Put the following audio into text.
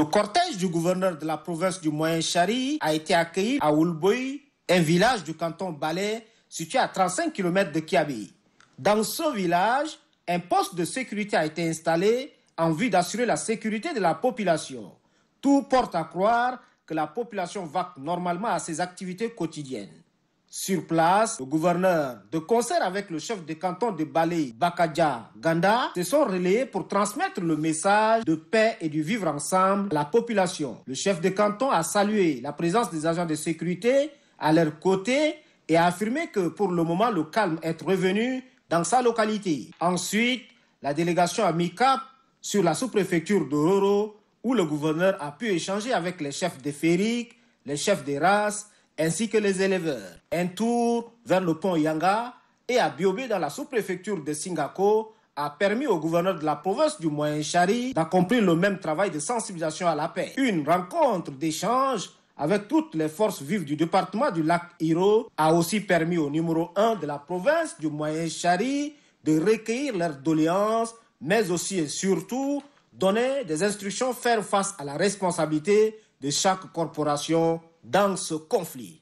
Le cortège du gouverneur de la province du Moyen Chari a été accueilli à Oulboy, un village du canton Balais situé à 35 km de Kiabi. Dans ce village, un poste de sécurité a été installé en vue d'assurer la sécurité de la population. Tout porte à croire que la population va normalement à ses activités quotidiennes. Sur place, le gouverneur, de concert avec le chef de canton de Balé, Bakadja Ganda, se sont relayés pour transmettre le message de paix et du vivre ensemble à la population. Le chef de canton a salué la présence des agents de sécurité à leur côté et a affirmé que pour le moment, le calme est revenu dans sa localité. Ensuite, la délégation a mis cap sur la sous-préfecture de Roro, où le gouverneur a pu échanger avec les chefs des fériques, les chefs des races, ainsi que les éleveurs. Un tour vers le pont Yanga et à Biobé dans la sous-préfecture de Singako a permis au gouverneur de la province du Moyen Chari d'accomplir le même travail de sensibilisation à la paix. Une rencontre d'échange avec toutes les forces vives du département du lac Hiro a aussi permis au numéro 1 de la province du Moyen Chari de recueillir leurs doléances, mais aussi et surtout donner des instructions faire face à la responsabilité de chaque corporation dans ce conflit.